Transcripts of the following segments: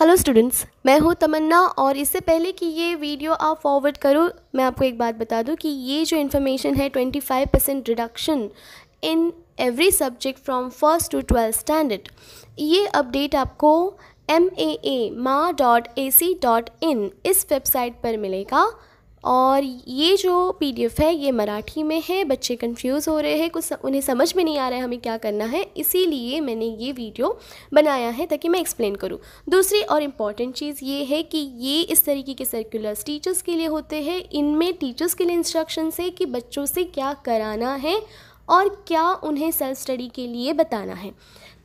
hello students मैं हूँ तमन्ना और इससे पहले कि ये वीडियो आप फॉरवर्ड करो मैं आपको एक बात बता दूँ कि ये जो इन्फॉर्मेशन है 25 percent reduction in every subject from first to twelfth standard ये अपडेट आपको एम ए ए मा dot A C dot in इस वेबसाइट पर मिलेगा और ये जो पीडीएफ है ये मराठी में है बच्चे कंफ्यूज हो रहे हैं कुछ उन्हें समझ में नहीं आ रहा है हमें क्या करना है इसीलिए मैंने ये वीडियो बनाया है ताकि मैं एक्सप्लेन करूँ दूसरी और इम्पॉर्टेंट चीज़ ये है कि ये इस तरीके के सर्कुलर्स टीचर्स के लिए होते हैं इनमें टीचर्स के लिए इंस्ट्रक्शन है कि बच्चों से क्या कराना है और क्या उन्हें सेल्फ स्टडी के लिए बताना है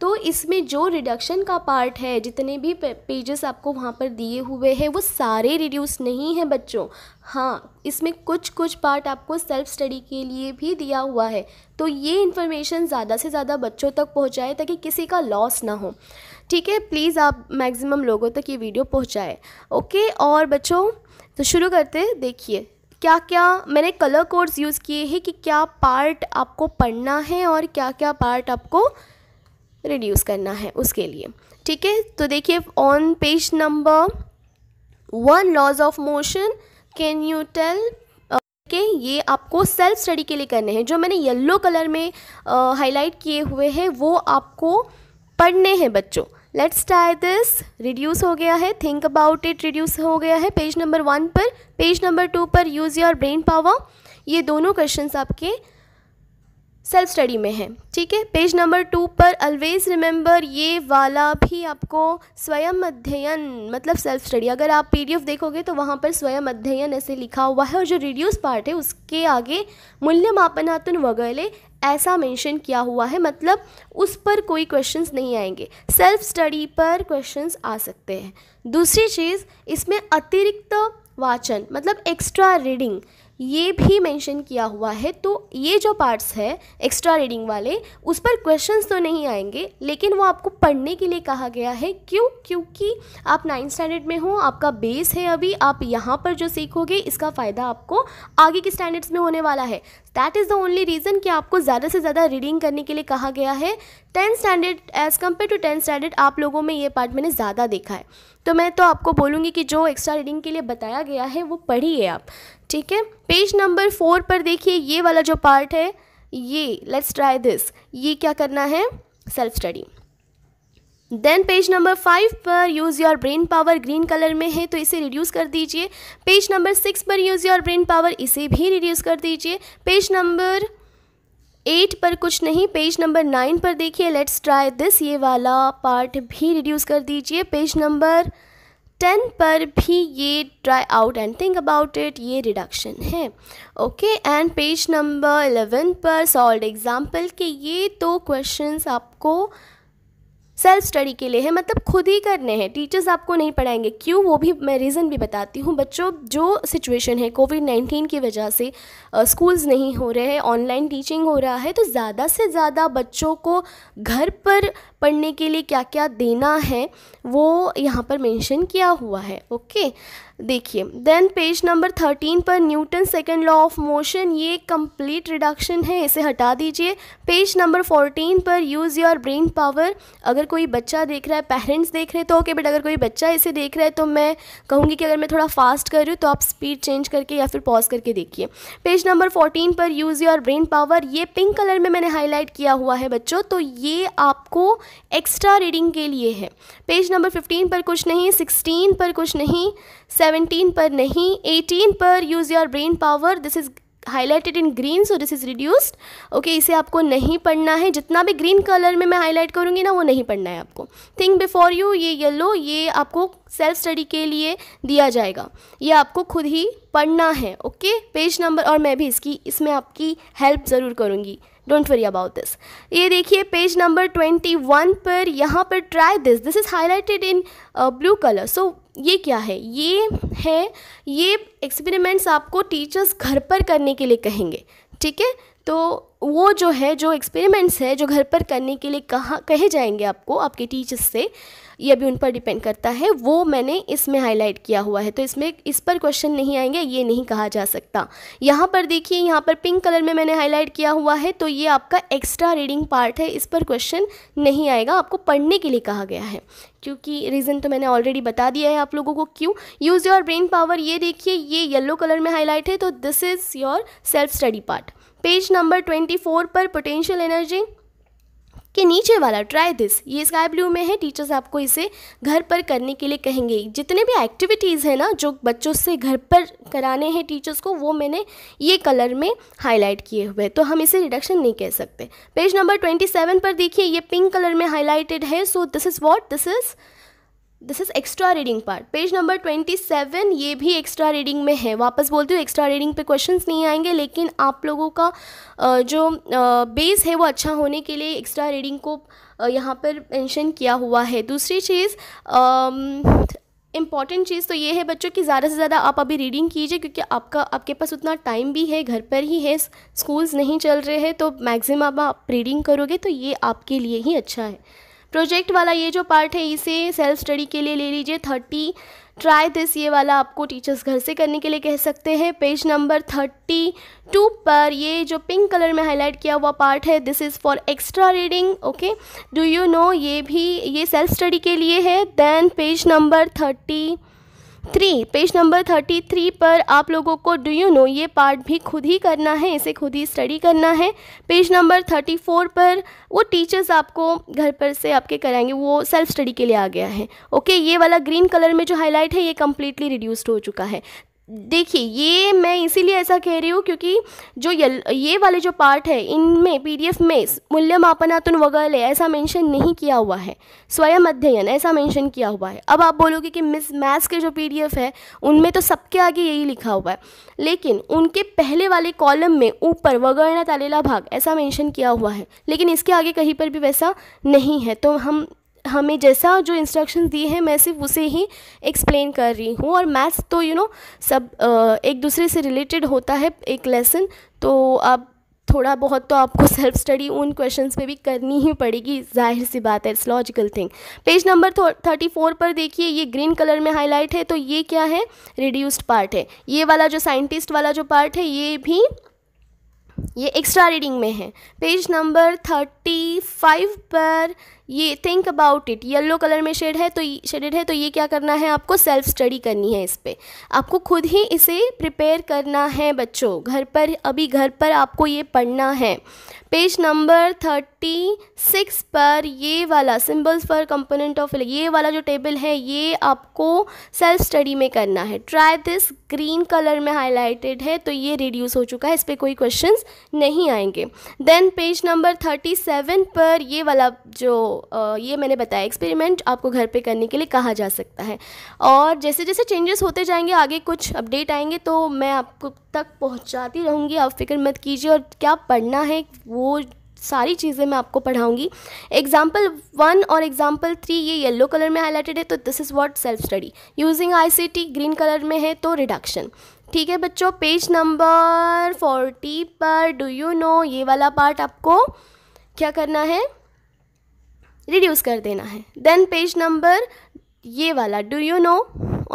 तो इसमें जो रिडक्शन का पार्ट है जितने भी पेजेस आपको वहाँ पर दिए हुए हैं वो सारे रिड्यूस नहीं हैं बच्चों हाँ इसमें कुछ कुछ पार्ट आपको सेल्फ स्टडी के लिए भी दिया हुआ है तो ये इन्फॉर्मेशन ज़्यादा से ज़्यादा बच्चों तक पहुँचाए ताकि किसी का लॉस ना हो ठीक है प्लीज़ आप मैक्सिमम लोगों तक ये वीडियो पहुँचाए ओके और बच्चों तो शुरू करते देखिए क्या क्या मैंने कलर कोड्स यूज़ किए हैं कि क्या पार्ट आपको पढ़ना है और क्या क्या पार्ट आपको रिड्यूस करना है उसके लिए ठीक है तो देखिए on page number one laws of motion can you tell के ये आपको सेल्फ स्टडी के लिए करने हैं जो मैंने येलो कलर में हाईलाइट uh, किए हुए हैं वो आपको पढ़ने हैं बच्चों लेट्स ट्राई दिस रिड्यूस हो गया है थिंक अबाउट इट रिड्यूस हो गया है पेज नंबर वन पर पेज नंबर टू पर यूज़ योर ब्रेन पावर ये दोनों क्वेश्चंस आपके सेल्फ स्टडी में है ठीक है पेज नंबर टू पर ऑलवेज रिमेंबर ये वाला भी आपको स्वयं अध्ययन मतलब सेल्फ स्टडी अगर आप पीडीएफ देखोगे तो वहाँ पर स्वयं अध्ययन ऐसे लिखा हुआ है और जो रिड्यूस पार्ट है उसके आगे मूल्यमापनातन वगैरह ऐसा मेंशन किया हुआ है मतलब उस पर कोई क्वेश्चंस नहीं आएंगे सेल्फ स्टडी पर क्वेश्चंस आ सकते हैं दूसरी चीज़ इसमें अतिरिक्त वाचन मतलब एक्स्ट्रा रीडिंग ये भी मेंशन किया हुआ है तो ये जो पार्ट्स है एक्स्ट्रा रीडिंग वाले उस पर क्वेश्चंस तो नहीं आएंगे लेकिन वो आपको पढ़ने के लिए कहा गया है क्यों क्योंकि आप नाइन्थ स्टैंडर्ड में हो आपका बेस है अभी आप यहाँ पर जो सीखोगे इसका फ़ायदा आपको आगे के स्टैंडर्ड्स में होने वाला है that is the only reason कि आपको ज़्यादा से ज़्यादा रीडिंग करने के लिए कहा गया है tenth standard as compare to tenth standard आप लोगों में ये पार्ट मैंने ज़्यादा देखा है तो मैं तो आपको बोलूँगी कि जो एक्स्ट्रा रीडिंग के लिए बताया गया है वो पढ़िए आप ठीक है पेज नंबर फोर पर देखिए ये वाला जो पार्ट है ये लेट्स ट्राई दिस ये क्या करना है self study then page number five पर use your brain power green colour में है तो इसे रिड्यूस कर दीजिए पेज नंबर सिक्स पर यूज़ योर ब्रेन पावर इसे भी रिड्यूस कर दीजिए पेज नंबर एट पर कुछ नहीं पेज नंबर नाइन पर देखिए लेट्स ट्राई दिस ये वाला पार्ट भी रिड्यूस कर दीजिए पेज नंबर टेन पर भी ये try out and think about it ये रिडक्शन है okay and page number eleven पर सॉल्ड एग्जाम्पल के ये तो क्वेश्चंस आपको सेल्फ स्टडी के लिए है मतलब खुद ही करने हैं टीचर्स आपको नहीं पढ़ाएंगे क्यों वो भी मैं रीज़न भी बताती हूँ बच्चों जो सिचुएशन है कोविड नाइन्टीन की वजह से स्कूल्स नहीं हो रहे हैं ऑनलाइन टीचिंग हो रहा है तो ज़्यादा से ज़्यादा बच्चों को घर पर पढ़ने के लिए क्या क्या देना है वो यहाँ पर मेंशन किया हुआ है ओके देखिए देन पेज नंबर थर्टीन पर Newton second law of motion ये कंप्लीट रिडक्शन है इसे हटा दीजिए पेज नंबर फोर्टीन पर यूज़ योर ब्रेन पावर अगर कोई बच्चा देख रहा है पेरेंट्स देख रहे हैं तो ओके okay, बट अगर कोई बच्चा इसे देख रहा है तो मैं कहूँगी कि अगर मैं थोड़ा फास्ट कर रही हूँ तो आप स्पीड चेंज करके या फिर पॉज करके देखिए पेज नंबर फोर्टीन पर यूज़ योर ब्रेन पावर ये पिंक कलर में मैंने हाईलाइट किया हुआ है बच्चों तो ये आपको एक्स्ट्रा रीडिंग के लिए है पेज नंबर फिफ्टीन पर कुछ नहीं सिक्सटीन पर कुछ नहीं 17 पर नहीं 18 पर use your brain power this is highlighted in green so this is reduced okay इसे आपको नहीं पढ़ना है जितना भी ग्रीन कलर में मैं हाईलाइट करूँगी ना वो नहीं पढ़ना है आपको थिंक बिफोर यू ये येलो ये आपको सेल्फ स्टडी के लिए दिया जाएगा ये आपको खुद ही पढ़ना है ओके पेज नंबर और मैं भी इसकी इसमें आपकी हेल्प ज़रूर करूँगी डोंट वरी अबाउट दिस ये देखिए पेज नंबर ट्वेंटी वन पर यहाँ पर try this this is highlighted in blue colour so ये क्या है ये है ये एक्सपेरिमेंट्स आपको टीचर्स घर पर करने के लिए कहेंगे ठीक है तो वो जो है जो एक्सपेरिमेंट्स है जो घर पर करने के लिए कहा कहे जाएंगे आपको आपके टीचर्स से ये अभी उन पर डिपेंड करता है वो मैंने इसमें हाईलाइट किया हुआ है तो इसमें इस पर क्वेश्चन नहीं आएंगे ये नहीं कहा जा सकता यहाँ पर देखिए यहाँ पर पिंक कलर में मैंने हाईलाइट किया हुआ है तो ये आपका एक्स्ट्रा रीडिंग पार्ट है इस पर क्वेश्चन नहीं आएगा आपको पढ़ने के लिए कहा गया है क्योंकि रीज़न तो मैंने ऑलरेडी बता दिया है आप लोगों को क्यों यूज़ योर ब्रेन पावर ये देखिए ये येलो कलर में हाईलाइट है तो this is your self study part page number twenty four पर पोटेंशियल एनर्जी कि नीचे वाला ट्राई दिस ये स्काई ब्लू में है टीचर्स आपको इसे घर पर करने के लिए कहेंगे जितने भी एक्टिविटीज़ हैं ना जो बच्चों से घर पर कराने हैं टीचर्स को वो मैंने ये कलर में हाईलाइट किए हुए तो हम इसे रिडक्शन नहीं कह सकते पेज नंबर ट्वेंटी सेवन पर देखिए ये पिंक कलर में हाईलाइटेड है so this is what this is this is extra reading part page number twenty seven ये भी एक्स्ट्रा रीडिंग में है वापस बोलती हूँ एक्स्ट्रा रीडिंग पे क्वेश्चंस नहीं आएंगे लेकिन आप लोगों का जो बेस है वो अच्छा होने के लिए एक्स्ट्रा रीडिंग को यहाँ पर मेंशन किया हुआ है दूसरी चीज़ इम्पॉर्टेंट चीज़ तो ये है बच्चों कि ज़्यादा से ज़्यादा आप अभी रीडिंग कीजिए क्योंकि आपका आपके पास उतना टाइम भी है घर पर ही है स्कूल्स नहीं चल रहे हैं तो मैक्सिमम आप रीडिंग करोगे तो ये आपके लिए ही अच्छा है प्रोजेक्ट वाला ये जो पार्ट है इसे सेल्फ स्टडी के लिए ले लीजिए थर्टी ट्राई दिस ये वाला आपको टीचर्स घर से करने के लिए कह सकते हैं पेज नंबर थर्टी टू पर ये जो पिंक कलर में हाईलाइट किया हुआ पार्ट है this is for extra reading okay do you know ये भी ये सेल्फ स्टडी के लिए है then page number thirty three page number thirty three पर आप लोगों को डू यू नो ये पार्ट भी खुद ही करना है इसे खुद ही स्टडी करना है पेज नंबर थर्टी फोर पर वो टीचर्स आपको घर पर से आपके कराएंगे वो सेल्फ स्टडी के लिए आ गया है ओके ये वाला ग्रीन कलर में जो हाईलाइट है ये कम्प्लीटली रिड्यूस्ड हो चुका है देखिए ये मैं इसीलिए ऐसा कह रही हूँ क्योंकि जो ये वाले जो पार्ट है इनमें पीडीएफ में मूल्यमापनातुन वगैरह ऐसा मेंशन नहीं किया हुआ है स्वयं अध्ययन ऐसा मेंशन किया हुआ है अब आप बोलोगे कि मिस मैथ्स के जो पीडीएफ है उनमें तो सबके आगे यही लिखा हुआ है लेकिन उनके पहले वाले कॉलम में ऊपर वगैरह तालेला भाग ऐसा मेंशन किया हुआ है लेकिन इसके आगे कहीं पर भी वैसा नहीं है तो हम हमें जैसा जो इंस्ट्रक्शन दिए हैं मैं सिर्फ उसे ही एक्सप्लेन कर रही हूँ और मैथ्स तो यू you नो know, सब एक दूसरे से रिलेटेड होता है एक लेसन तो आप थोड़ा बहुत तो आपको सेल्फ स्टडी उन क्वेश्चंस पे भी करनी ही पड़ेगी जाहिर सी बात है it's logical thing page number thirty four पर देखिए ये ग्रीन कलर में हाईलाइट है तो ये क्या है रिड्यूस्ड पार्ट है ये वाला जो साइंटिस्ट वाला जो पार्ट है ये भी ये एक्स्ट्रा रीडिंग में है पेज नंबर थर्टी फाइव पर ये think about it yellow colour में शेड है तो शेडेड है तो ये क्या करना है आपको सेल्फ स्टडी करनी है इस पर आपको खुद ही इसे प्रिपेयर करना है बच्चों घर पर अभी घर पर आपको ये पढ़ना है पेज नंबर थर्टी सिक्स पर ये वाला सिंबल्स फॉर कंपोनेंट ऑफ ये वाला जो टेबल है ये आपको सेल्फ स्टडी में करना है ट्राई दिस ग्रीन कलर में हाईलाइटेड है तो ये रिड्यूस हो चुका है इस पर कोई क्वेश्चन नहीं आएंगे then page number thirty seven पर ये वाला जो ये मैंने बताया एक्सपेरिमेंट आपको घर पे करने के लिए कहा जा सकता है और जैसे जैसे चेंजेस होते जाएंगे आगे कुछ अपडेट आएंगे तो मैं आपको तक पहुंचाती रहूँगी आप फिक्र मत कीजिए और क्या पढ़ना है वो सारी चीज़ें मैं आपको पढ़ाऊंगी एग्जाम्पल वन और एग्जाम्पल थ्री ये येलो कलर में हाईलाइटेड है तो this is what self study using I green colour में है तो रिडक्शन ठीक है बच्चों पेज नंबर फोर्टी पर डू यू नो ये वाला पार्ट आपको क्या करना है रिड्यूस कर देना है देन पेज नंबर ये वाला do you know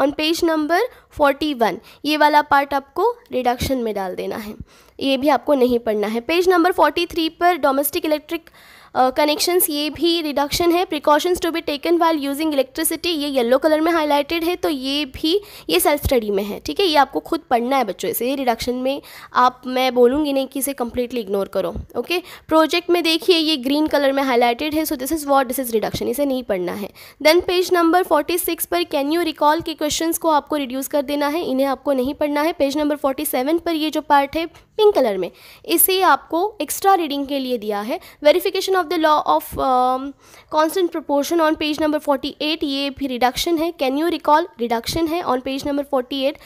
on page number forty one ये वाला पार्ट आपको रिडक्शन में डाल देना है ये भी आपको नहीं पढ़ना है पेज नंबर फोर्टी थ्री पर डोमेस्टिक इलेक्ट्रिक कनेक्शंस ये भी रिडक्शन है precautions to be taken while using electricity ये येलो कलर में हाईलाइटेड है तो ये भी ये सेल्फ स्टडी में है ठीक है ये आपको खुद पढ़ना है बच्चों इसे ये रिडक्शन में आप मैं बोलूँगी नहीं कि इसे कम्प्लीटली इग्नोर करो ओके प्रोजेक्ट में देखिए ये ग्रीन कलर में हाईलाइटेड है so this is what this is reduction इसे नहीं पढ़ना है then page number forty six पर कैन यू रिकॉल के क्वेश्चन को आपको रिड्यूस कर देना है इन्हें आपको नहीं पढ़ना है पेज नंबर फोर्टी सेवन पर ये जो पार्ट है पिंक कलर में इसे आपको एक्स्ट्रा रीडिंग के लिए दिया है verification of of the law of constant proportion on page number 48 ये भी रिडक्शन है कैन यू रिकॉल रिडक्शन है ऑन पेज नंबर 48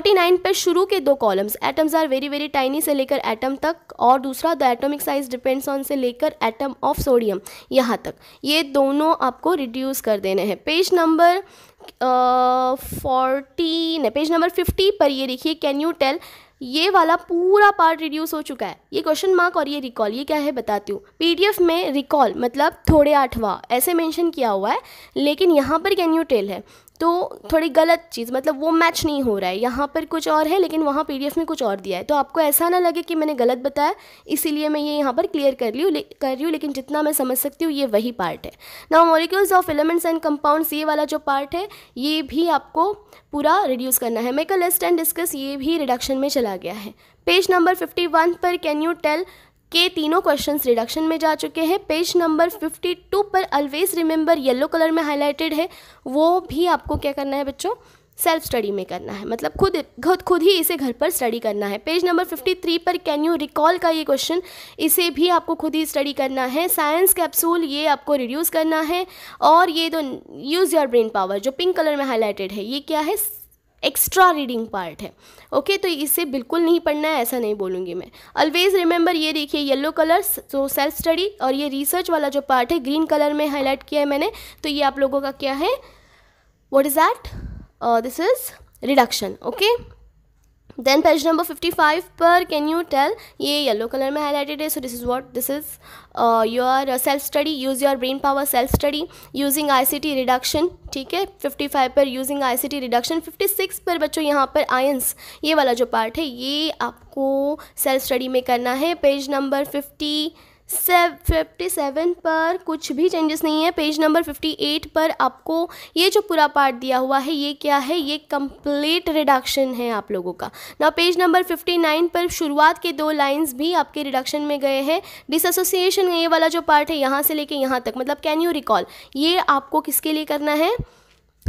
49 पर शुरू के दो columns atoms are very very tiny से लेकर एटम तक और दूसरा the atomic size depends on से लेकर एटम ऑफ सोडियम यहाँ तक ये दोनों आपको रिड्यूस कर देने हैं page number fourteen page number fifty पर ये देखिए कैन यू टेल ये वाला पूरा पार्ट रिड्यूस हो चुका है ये क्वेश्चन मार्क और ये रिकॉल ये क्या है बताती हूँ पीडीएफ में रिकॉल मतलब थोड़े आठवा ऐसे मेंशन किया हुआ है लेकिन यहाँ पर कैन यू टेल है तो थोड़ी गलत चीज़ मतलब वो मैच नहीं हो रहा है यहाँ पर कुछ और है लेकिन वहाँ पी में कुछ और दिया है तो आपको ऐसा ना लगे कि मैंने गलत बताया इसीलिए मैं ये यहाँ पर क्लियर कर ली कर रही हूँ लेकिन जितना मैं समझ सकती हूँ ये वही पार्ट है ना molecules of elements and compounds ये वाला जो पार्ट है ये भी आपको पूरा रिड्यूस करना है मेकअ लिस्ट एंड डिस्कस ये भी रिडक्शन में चला गया है पेज नंबर फिफ्टी पर कैन यू टेल के तीनों क्वेश्चन रिडक्शन में जा चुके हैं पेज नंबर 52 पर ऑलवेज रिमेंबर येलो कलर में हाईलाइटेड है वो भी आपको क्या करना है बच्चों सेल्फ स्टडी में करना है मतलब खुद खुद खुद ही इसे घर पर स्टडी करना है पेज नंबर 53 पर कैन यू रिकॉल का ये क्वेश्चन इसे भी आपको खुद ही स्टडी करना है साइंस कैप्सूल ये आपको रिड्यूस करना है और ये तो यूज़ योर ब्रेन पावर जो पिंक कलर में हाईलाइटेड है ये क्या है एक्स्ट्रा रीडिंग पार्ट है ओके तो इसे बिल्कुल नहीं पढ़ना है ऐसा नहीं बोलूँगी मैं ऑलवेज़ रिमेंबर ये देखिए येलो कलर जो सेल्फ स्टडी और ये रिसर्च वाला जो पार्ट है ग्रीन कलर में हाईलाइट किया है मैंने तो ये आप लोगों का क्या है what is that this is reduction okay then page number fifty five पर कैन यू टेल ये येलो कलर में हाईलाइटेड है so this is what this is your self study use your brain power self study using I C T reduction ठीक है fifty five पर using I C T reduction fifty six पर बच्चों यहाँ पर ions ये वाला जो पार्ट है ये आपको सेल्फ स्टडी में करना है page number fifty fifty seven पर कुछ भी चेंजेस नहीं है पेज नंबर फिफ्टी एट पर आपको ये जो पूरा पार्ट दिया हुआ है ये क्या है ये कंप्लीट रिडक्शन है आप लोगों का ना पेज नंबर फिफ्टी नाइन पर शुरुआत के दो लाइंस भी आपके रिडक्शन में गए हैं डिसोसिएशन ये वाला जो पार्ट है यहाँ से लेके यहाँ तक मतलब कैन यू रिकॉल ये आपको किसके लिए करना है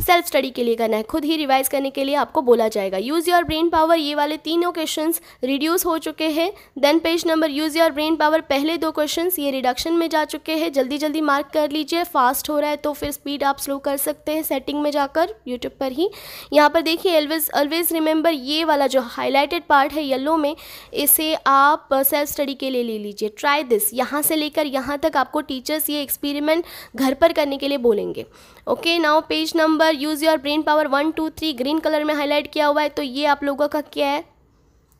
सेल्फ स्टडी के लिए करना है खुद ही रिवाइज करने के लिए आपको बोला जाएगा यूज़ योर ब्रेन पावर ये वाले तीनों क्वेश्चन रिड्यूस हो चुके हैं then page number use your brain power पहले दो क्वेश्चन ये रिडक्शन में जा चुके हैं जल्दी जल्दी मार्क कर लीजिए फास्ट हो रहा है तो फिर स्पीड आप स्लो कर सकते हैं सेटिंग में जाकर यूट्यूब पर ही यहाँ पर देखिए ऑलवेज ऑलवेज रिमेंबर ये वाला जो हाईलाइटेड पार्ट है येलो में इसे आप सेल्फ स्टडी के लिए ले लीजिए ट्राई दिस यहाँ से लेकर यहाँ तक आपको टीचर्स ये एक्सपेरिमेंट घर पर करने के लिए बोलेंगे ओके नाउ पेज नंबर पर use your brain power one two three green colour में हाईलाइट किया हुआ है तो ये आप लोगों का क्या है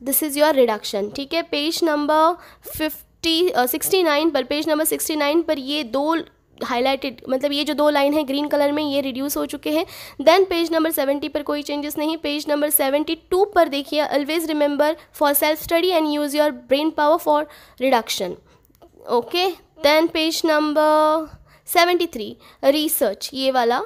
दिस इज़ योर रिडक्शन ठीक है page number fifty sixty nine पर पेज नंबर सिक्सटी नाइन पर ये दो हाईलाइटेड मतलब ये जो दो लाइन है ग्रीन कलर में ये रिड्यूस हो चुके हैं देन पेज नंबर सेवेंटी पर कोई चेंजेस नहीं पेज नंबर सेवेंटी टू पर देखिए always remember for self study and use your brain power for reduction okay then page number seventy three research ये वाला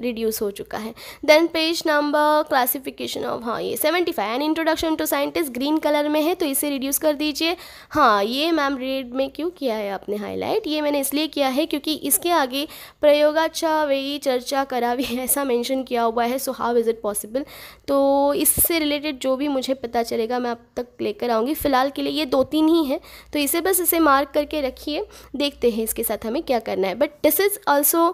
रिड्यूस हो चुका है then page number classification of हाँ ये seventy five an introduction to scientist green colour में है तो इसे रिड्यूस कर दीजिए हाँ ये मैम रेड में क्यों किया है आपने हाईलाइट ये मैंने इसलिए किया है क्योंकि इसके आगे प्रयोगाचा वेई चर्चा करावी ऐसा मैंशन किया हुआ है so how is it possible तो इससे रिलेटेड जो भी मुझे पता चलेगा मैं अब तक लेकर आऊँगी फ़िलहाल के लिए ये दो तीन ही हैं तो इसे बस इसे मार्क करके रखिए देखते हैं इसके साथ हमें क्या करना है but this is also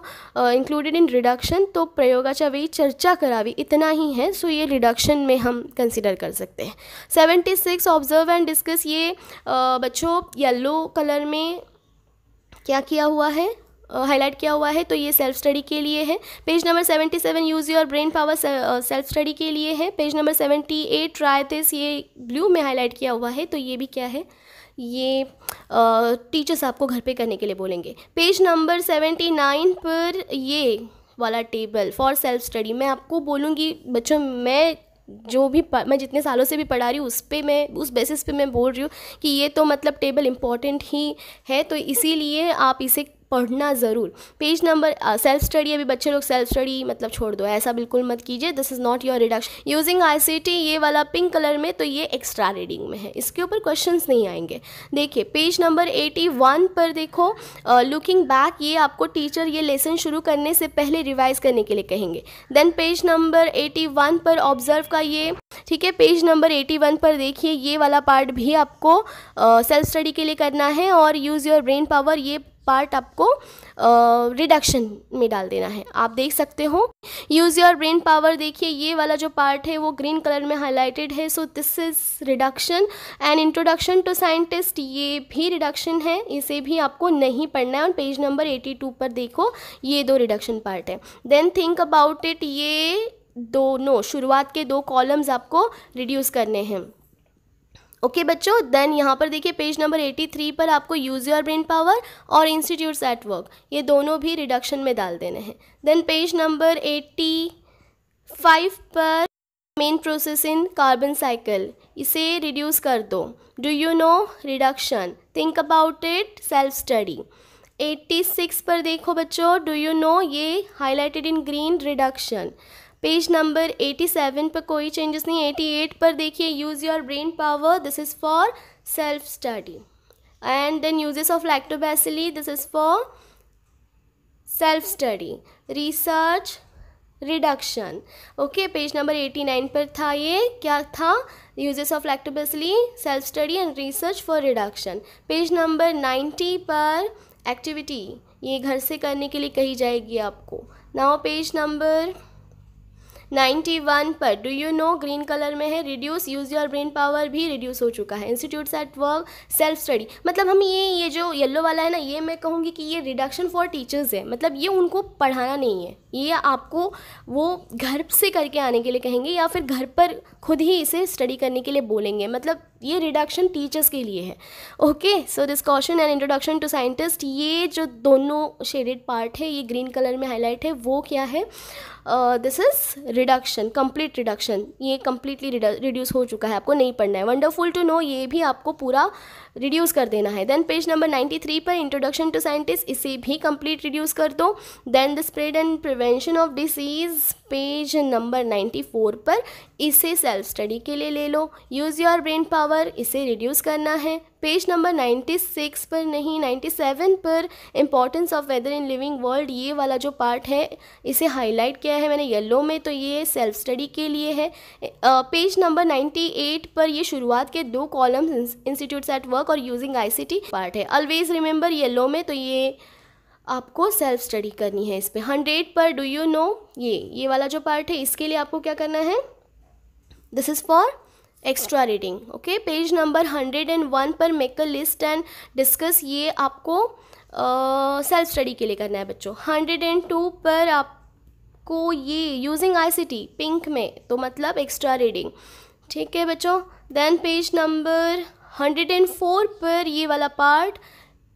included in reduction तो प्रयोगाच्या वेळी चर्चा करावी इतना ही है सो ये रिडक्शन में हम कंसिडर कर सकते हैं seventy six observe and discuss ये बच्चों येलो कलर में क्या किया हुआ है हाईलाइट uh, किया हुआ है तो ये सेल्फ स्टडी के लिए है page number seventy seven use your brain power self study के लिए है page number seventy eight try this ये ब्लू में हाईलाइट किया हुआ है तो ये भी क्या है ये टीचर्स आपको घर पे करने के लिए बोलेंगे पेज नंबर सेवेंटी नाइन पर ये वाला टेबल फॉर सेल्फ स्टडी मैं आपको बोलूँगी बच्चों मैं जो भी मैं जितने सालों से भी पढ़ा रही हूँ उस पर मैं उस बेसिस पे मैं बोल रही हूँ कि ये तो मतलब टेबल इम्पॉर्टेंट ही है तो इसीलिए आप इसे पढ़ना ज़रूर पेज नंबर सेल्फ स्टडी अभी बच्चे लोग सेल्फ स्टडी मतलब छोड़ दो ऐसा बिल्कुल मत कीजिए this is not your reduction using I ये वाला पिंक कलर में तो ये एक्स्ट्रा रीडिंग में है इसके ऊपर क्वेश्चन नहीं आएंगे देखिए पेज नंबर एटी वन पर देखो लुकिंग uh, बैक ये आपको टीचर ये लेसन शुरू करने से पहले रिवाइज करने के लिए कहेंगे then page number eighty one पर ऑब्जर्व का ये ठीक है पेज नंबर एटी वन पर देखिए ये वाला पार्ट भी आपको सेल्फ uh, स्टडी के लिए करना है और यूज़ योर ब्रेन पावर ये पार्ट आपको रिडक्शन में डाल देना है आप देख सकते हो यूज़ योर ब्रेन पावर देखिए ये वाला जो पार्ट है वो ग्रीन कलर में हाईलाइटेड है so this is reduction and introduction to scientist ये भी रिडक्शन है इसे भी आपको नहीं पढ़ना है और पेज नंबर एटी टू पर देखो ये दो रिडक्शन पार्ट है देन थिंक अबाउट इट ये दोनों शुरुआत के दो कॉलम्स आपको रिड्यूस करने हैं ओके okay, बच्चों देन यहाँ पर देखिए पेज नंबर 83 पर आपको यूज योर ब्रेन पावर और इंस्टीट्यूट्स एट वर्क ये दोनों भी रिडक्शन में डाल देने हैं देन पेज नंबर 85 पर main process in carbon cycle इसे रिड्यूस कर दो do you know reduction think about it self study 86 पर देखो बच्चों डू यू नो ये highlighted in green reduction page number 87 पर कोई चेंजेस नहीं 88 पर देखिए use your brain power this is for self study and then uses of lactobacilli this is for self study research reduction okay page number 89 पर था ये क्या था uses of lactobacilli self study and research for reduction page number 90 पर activity ये घर से करने के लिए कही जाएगी आपको now page number ninety one पर do you know green colour में है reduce use your brain power भी रिड्यूस हो चुका है institutes at work self study मतलब हम ये ये जो येलो वाला है ना ये मैं कहूँगी कि ये रिडक्शन फॉर टीचर्स है मतलब ये उनको पढ़ाना नहीं है ये आपको वो घर से करके आने के लिए कहेंगे या फिर घर पर खुद ही इसे स्टडी करने के लिए बोलेंगे मतलब ये रिडक्शन टीचर्स के लिए है okay so this caution and introduction to scientist ये जो दोनों शेडेड पार्ट है ये ग्रीन कलर में हाईलाइट है वो क्या है this is reduction complete reduction ये कम्प्लीटली रिड्यूस हो चुका है आपको नहीं पढ़ना है वंडरफुल टू नो ये भी आपको पूरा रिड्यूस कर देना है देन पेज नंबर 93 पर इंट्रोडक्शन टू साइंटिस्ट इसे भी कंप्लीट रिड्यूस कर दो then the spread and prevention of disease page number 94 पर इसे सेल्फ स्टडी के लिए ले लो यूज़ योर ब्रेन पावर इसे रिड्यूस करना है पेज नंबर 96 पर नहीं 97 पर importance of weather in living world ये वाला जो पार्ट है इसे हाईलाइट किया है मैंने येलो में तो ये सेल्फ स्टडी के लिए है पेज नंबर 98 पर ये शुरुआत के दो कॉलम्स इंस्टीट्यूट्स एट वर्क और यूजिंग आईसीटी पार्ट है ऑलवेज रिमेंबर येलो में तो ये आपको सेल्फ स्टडी करनी है इस पर हंड्रेड पर डू यू नो ये ये वाला जो पार्ट है इसके लिए आपको क्या करना है this is for extra reading okay page number hundred and one पर make a list and discuss ये आपको सेल्फ uh, स्टडी के लिए करना है बच्चों हंड्रेड एंड टू पर आपको ये यूजिंग आईसीटी पिंक में तो मतलब एक्स्ट्रा रीडिंग ठीक है बच्चों then page number hundred and four पर ये वाला पार्ट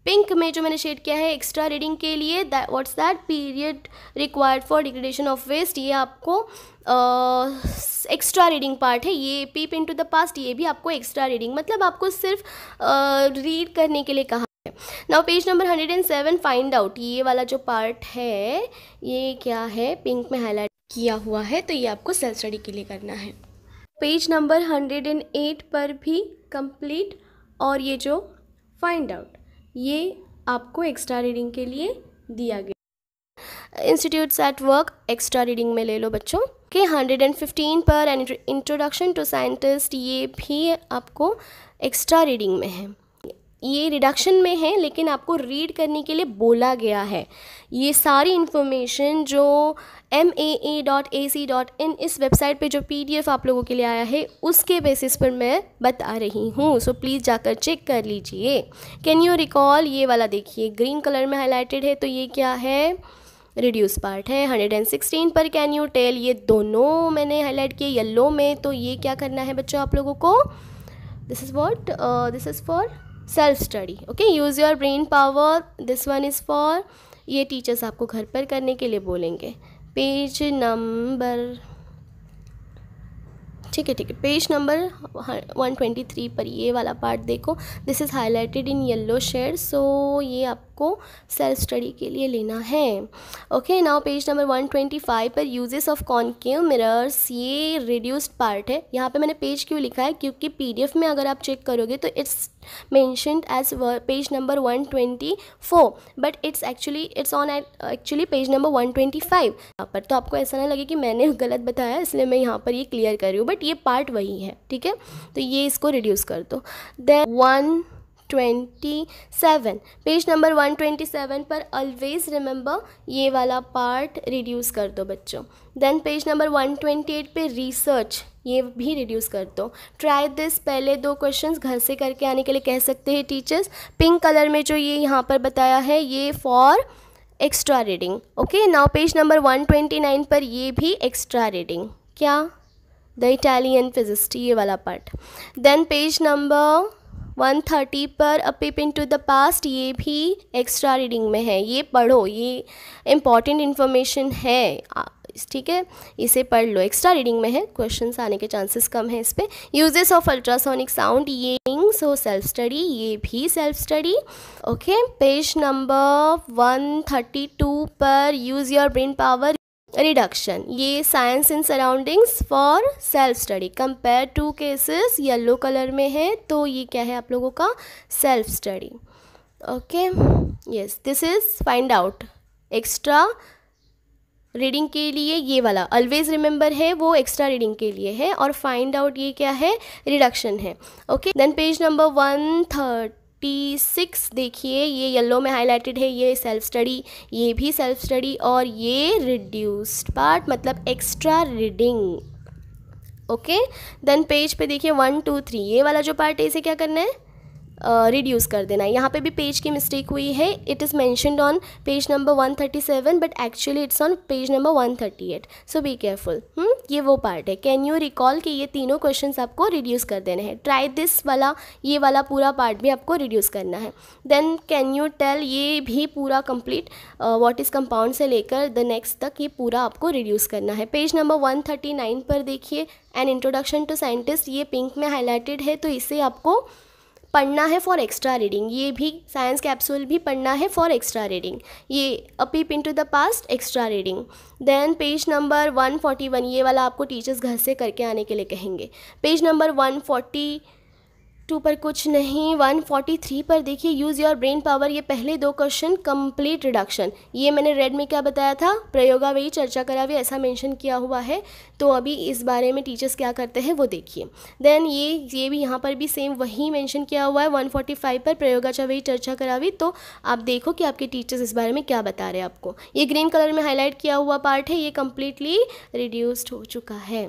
पिंक में जो मैंने शेड किया है एक्स्ट्रा रीडिंग के लिए what's that period required for degradation of waste ये आपको एक्स्ट्रा रीडिंग पार्ट है ये peep into to the past ये भी आपको एक्स्ट्रा रीडिंग मतलब आपको सिर्फ रीड uh, करने के लिए कहा है now page number hundred and seven find out ये वाला जो पार्ट है ये क्या है पिंक में हाईलाइट किया हुआ है तो ये आपको सेल्फ स्टडी के लिए करना है page number hundred and eight पर भी कंप्लीट और ये जो फाइंड आउट ये आपको एक्स्ट्रा रीडिंग के लिए दिया गया institutes at work extra reading में ले लो बच्चों के हंड्रेड एंड फिफ्टीन पर एंड इंट्रोडक्शन टू साइंटिस्ट ये भी आपको एक्स्ट्रा रीडिंग में है ये रिडक्शन में है लेकिन आपको रीड करने के लिए बोला गया है ये सारी इन्फॉर्मेशन जो M A A dot A C dot in इस वेबसाइट पे जो पी डी एफ आप लोगों के लिए आया है उसके बेसिस पर मैं बता रही हूँ सो प्लीज़ जाकर चेक कर लीजिए कैन यू रिकॉल ये वाला देखिए ग्रीन कलर में हाईलाइटेड है तो ये क्या है रिड्यूस पार्ट है हंड्रेड एंड सिक्सटीन पर कैन यू टेल ये दोनों मैंने हाईलाइट किए येल्लो में तो ये क्या करना है बच्चों आप लोगों को this is what this is for self study okay use your brain power this one is for ये टीचर्स आपको घर पर करने के लिए बोलेंगे पेज नंबर ठीक है ठीक है पेज नंबर 123 पर ये वाला पार्ट देखो this is highlighted in yellow shade so ये आप आपको सेल्फ स्टडी के लिए लेना है ओके नाउ पेज नंबर 125 पर यूजेस ऑफ कॉन्केव मिरर्स ये रिड्यूस्ड पार्ट है यहाँ पे मैंने पेज क्यों लिखा है क्योंकि पीडीएफ में अगर आप चेक करोगे तो it's mentioned as page number 124 but it's actually it's on actually page number number 125 यहाँ पर तो आपको ऐसा ना लगे कि मैंने गलत बताया इसलिए मैं यहाँ पर ये क्लियर कर रही हूँ बट ये पार्ट वही है ठीक है तो ये इसको रिड्यूस कर दो then one twenty seven page number one twenty seven पर ऑलवेज रिमेंबर ये वाला पार्ट रिड्यूस कर दो बच्चों then page number one twenty eight पर रिसर्च ये भी रिड्यूस कर दो ट्राई दिस पहले दो क्वेश्चंस घर से करके आने के लिए कह सकते हैं टीचर्स पिंक कलर में जो ये यहाँ पर बताया है ये for extra reading okay now page number one twenty nine पर ये भी एक्स्ट्रा रीडिंग क्या द इटालियन फिजिस्ट ये वाला पार्ट देन पेज नंबर 130 पर a peep into the past ये भी एक्स्ट्रा रीडिंग में है ये पढ़ो ये इम्पॉर्टेंट इन्फॉर्मेशन है ठीक है इसे पढ़ लो एक्स्ट्रा रीडिंग में है क्वेश्चंस आने के चांसेस कम है इस पर यूजेस ऑफ अल्ट्रासोनिक साउंड ये सो सेल्फ स्टडी ये भी self study okay page number 132 पर use your brain power reduction ये science in surroundings for self study compare two cases yellow colour में है तो ये क्या है आप लोगों का self study okay yes this is find out extra reading के लिए ये वाला ऑलवेज रिमेंबर है वो एक्स्ट्रा रीडिंग के लिए है और फाइंड आउट ये क्या है रिडक्शन है okay then page number one third fifty six देखिए ये येलो में हाईलाइटेड है ये सेल्फ स्टडी ये भी सेल्फ स्टडी और ये रिड्यूस्ड पार्ट मतलब extra reading okay then page पे देखिए वन टू थ्री ये वाला जो पार्ट है इसे क्या करना है रिड्यूस कर देना है यहाँ पे भी पेज की मिस्टेक हुई है it is mentioned on page number 137 but actually it's on page number 138 so be careful ये वो पार्ट है कैन यू रिकॉल कि ये तीनों क्वेश्चन आपको रिड्यूस कर देने हैं ट्राई दिस वाला ये वाला पूरा पार्ट भी आपको रिड्यूस करना है देन कैन यू टेल ये भी पूरा कंप्लीट व्हाट इज़ कंपाउंड से लेकर द नेक्स्ट तक ये पूरा आपको रिड्यूस करना है पेज नंबर 139 पर देखिए एन इंट्रोडक्शन टू साइंटिस्ट ये पिंक में हाईलाइटेड है तो इसे आपको पढ़ना है फॉर एक्स्ट्रा रीडिंग ये भी साइंस कैप्सूल भी पढ़ना है फॉर एक्स्ट्रा रीडिंग ये a peep into the past extra reading then page number 141 ये वाला आपको टीचर्स घर से करके आने के लिए कहेंगे पेज नंबर 140 टू पर कुछ नहीं वन फोर्टी थ्री पर देखिए यूज़ योर ब्रेन पावर ये पहले दो क्वेश्चन कंप्लीट रिडक्शन ये मैंने रेड में क्या बताया था वही चर्चा भी ऐसा मेंशन किया हुआ है तो अभी इस बारे में टीचर्स क्या करते हैं वो देखिए देन ये ये भी यहाँ पर भी सेम वही मेंशन किया हुआ है वन पर वही चर्चा करावी तो आप देखो कि आपके टीचर्स इस बारे में क्या बता रहे हैं आपको ये ग्रीन कलर में हाईलाइट किया हुआ पार्ट है ये कम्प्लीटली रिड्यूस्ड हो चुका है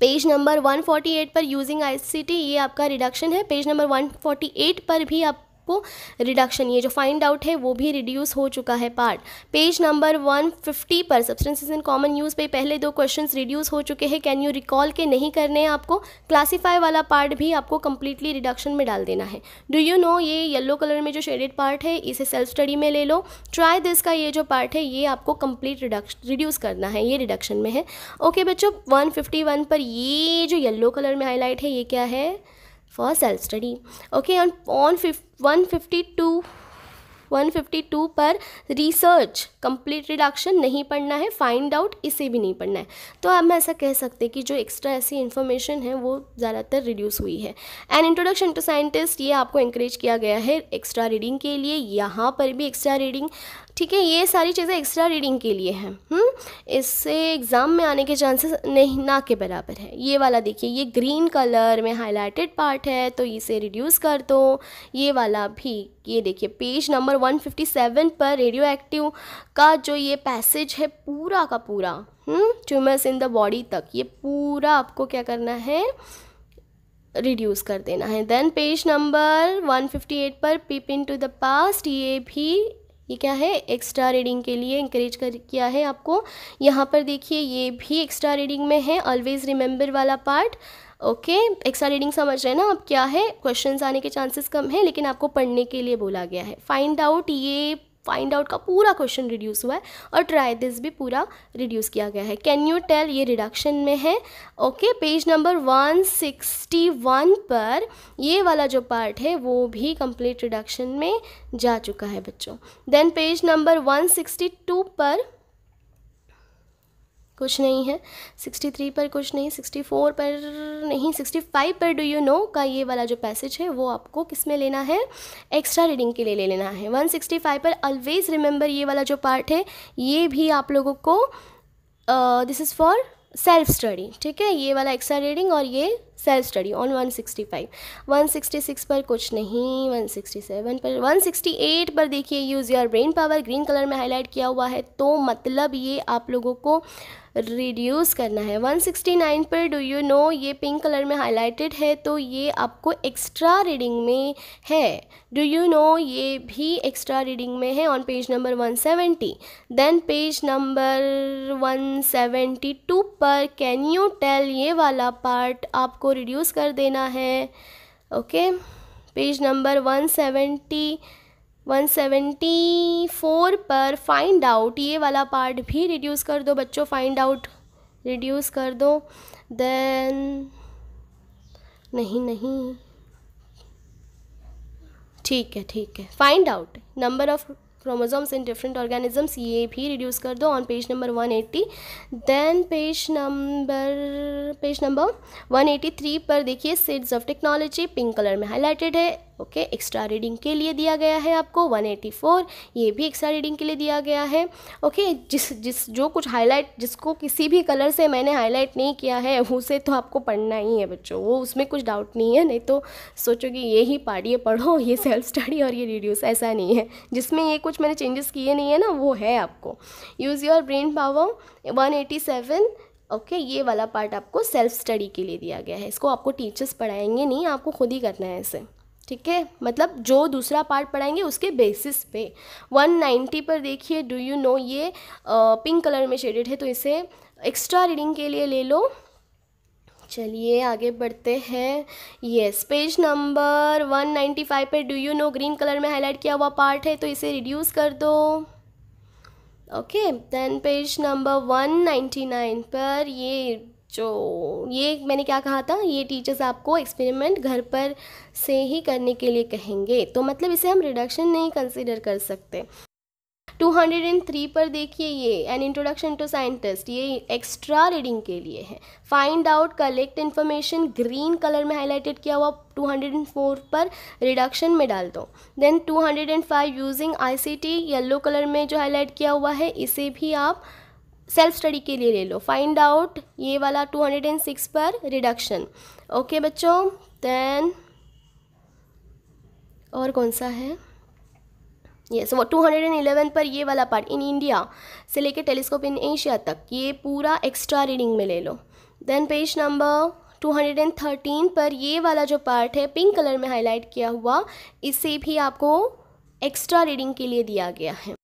पेज नंबर 148 पर यूजिंग आईसीटी ये आपका रिडक्शन है पेज नंबर 148 पर भी आप आपको रिडक्शन ये जो फाइंड आउट है वो भी रिड्यूस हो चुका है पार्ट पेज नंबर 150 पर सब्सटेंसेस इन कॉमन यूज़ पे पहले दो क्वेश्चंस रिड्यूस हो चुके हैं कैन यू रिकॉल के नहीं करने हैं आपको क्लासीफाई वाला पार्ट भी आपको कंप्लीटली रिडक्शन में डाल देना है डू यू नो ये येलो कलर में जो शेडेड पार्ट है इसे सेल्फ स्टडी में ले लो ट्राई दिस का ये जो पार्ट है ये आपको कंप्लीट रिडक्शन रिड्यूस करना है ये रिडक्शन में है ओके okay, बच्चों वन पर ये जो येल्लो कलर में हाईलाइट है ये क्या है for self study okay and on 152 152 पर रिसर्च कंप्लीट रिडक्शन नहीं पढ़ना है फाइंड आउट इसे भी नहीं पढ़ना है तो हम ऐसा कह सकते हैं कि जो एक्स्ट्रा ऐसी इन्फॉर्मेशन है वो ज़्यादातर रिड्यूस हुई है एंड इंट्रोडक्शन टू साइंटिस्ट ये आपको इंकरेज किया गया है एक्स्ट्रा रीडिंग के लिए यहाँ पर भी एक्स्ट्रा रीडिंग ठीक है ये सारी चीज़ें एक्स्ट्रा रीडिंग के लिए हैं हम्म, इससे एग्ज़ाम में आने के चांसेस नहीं ना के बराबर है ये वाला देखिए ये ग्रीन कलर में हाईलाइटेड पार्ट है तो इसे रिड्यूस कर दो ये वाला भी ये देखिए पेज नंबर 157 पर रेडियो एक्टिव का जो ये पैसेज है पूरा का पूरा ट्यूमर्स इन द बॉडी तक ये पूरा आपको क्या करना है रिड्यूस कर देना है देन पेज नंबर 158 पर peep into the past ये भी ये क्या है एक्स्ट्रा रीडिंग के लिए इंकरेज कर किया है आपको यहाँ पर देखिए ये भी एक्स्ट्रा रीडिंग में है ऑलवेज रिमेंबर वाला पार्ट ओके एक्स्ट्रा रीडिंग समझ रहे हैं ना अब क्या है क्वेश्चंस आने के चांसेस कम हैं लेकिन आपको पढ़ने के लिए बोला गया है फाइंड आउट ये फाइंड आउट का पूरा क्वेश्चन रिड्यूस हुआ है और ट्राई दिस भी पूरा रिड्यूस किया गया है कैन यू टेल ये रिडक्शन में है ओके पेज नंबर 161 पर ये वाला जो पार्ट है वो भी कंप्लीट रिडक्शन में जा चुका है बच्चों देन पेज नंबर 162 पर कुछ नहीं है 63 पर कुछ नहीं 64 पर नहीं 65 पर डू यू नो का ये वाला जो पैसेज है वो आपको किस में लेना है एक्स्ट्रा रीडिंग के लिए ले लेना है 165 पर ऑलवेज़ रिमेंबर ये वाला जो पार्ट है ये भी आप लोगों को this is for self study ठीक है ये वाला एक्स्ट्रा रीडिंग और ये सेल्फ स्टडी ऑन 165 166 पर कुछ नहीं 167 पर 168 पर देखिए use your brain power green colour में हाईलाइट किया हुआ है तो मतलब ये आप लोगों को रिड्यूस करना है 169 पर डू यू नो ये पिंक कलर में हाईलाइटेड है तो ये आपको एक्स्ट्रा रीडिंग में है डू यू नो ये भी एक्स्ट्रा रीडिंग में है on page number 170 then page number 172 पर कैन यू टेल ये वाला पार्ट आपको रिड्यूस कर देना है ओके पेज नंबर 170 174 पर फाइंड आउट ये वाला पार्ट भी रिड्यूस कर दो बच्चों फाइंड आउट रिड्यूस कर दो देन नहीं नहीं ठीक है ठीक है find out number of chromosomes in different organisms ये भी रिड्यूस कर दो on page number 180 then page number page number 183 पर देखिए seeds of technology pink colour में हाईलाइटेड है ओके एक्स्ट्रा रीडिंग के लिए दिया गया है आपको 184 ये भी एक्स्ट्रा रीडिंग के लिए दिया गया है ओके जिस जिस जो कुछ हाईलाइट जिसको किसी भी कलर से मैंने हाईलाइट नहीं किया है उसे तो आपको पढ़ना ही है बच्चों वो उसमें कुछ डाउट नहीं है नहीं तो सोचो कि ये ही पाड़िए पढ़ो ये सेल्फ स्टडी और ये रिड्यूस ऐसा नहीं है जिसमें ये कुछ मैंने चेंजेस किए नहीं है ना वो है आपको use your brain power one eighty seven okay okay, ये वाला पार्ट आपको सेल्फ स्टडी के लिए दिया गया है इसको आपको टीचर्स पढ़ाएंगे नहीं आपको खुद ही करना है इसे ठीक है मतलब जो दूसरा पार्ट पढ़ाएंगे उसके बेसिस पे 190 पर देखिए डू यू नो ये पिंक कलर में शेडेड है तो इसे एक्स्ट्रा रीडिंग के लिए ले लो चलिए आगे बढ़ते हैं यस पेज नंबर 195 पर do you know green colour में हाईलाइट किया हुआ पार्ट है तो इसे रिड्यूस कर दो ओके देन पेज नंबर 199 पर ये जो ये मैंने क्या कहा था ये टीचर्स आपको एक्सपेरिमेंट घर पर से ही करने के लिए कहेंगे तो मतलब इसे हम रिडक्शन नहीं कंसिडर कर सकते 203 पर देखिए ये एन इंट्रोडक्शन टू साइंटिस्ट ये एक्स्ट्रा रीडिंग के लिए है find out collect information green colour में हाईलाइटेड किया हुआ 204 पर रिडक्शन में डाल दो then 205 using ICT yellow colour में जो हाईलाइट किया हुआ है इसे भी आप सेल्फ स्टडी के लिए ले लो फाइंड आउट ये वाला 206 पर रिडक्शन ओके बच्चों देन और कौन सा है ये वो टू हंड्रेड एंड इलेवन पर ये वाला पार्ट इन इंडिया से लेके टेलीस्कोप इन एशिया तक ये पूरा एक्स्ट्रा रीडिंग में ले लो देन पेज नंबर 213 पर ये वाला जो पार्ट है पिंक कलर में हाईलाइट किया हुआ इसे भी आपको एक्स्ट्रा रीडिंग के लिए दिया गया है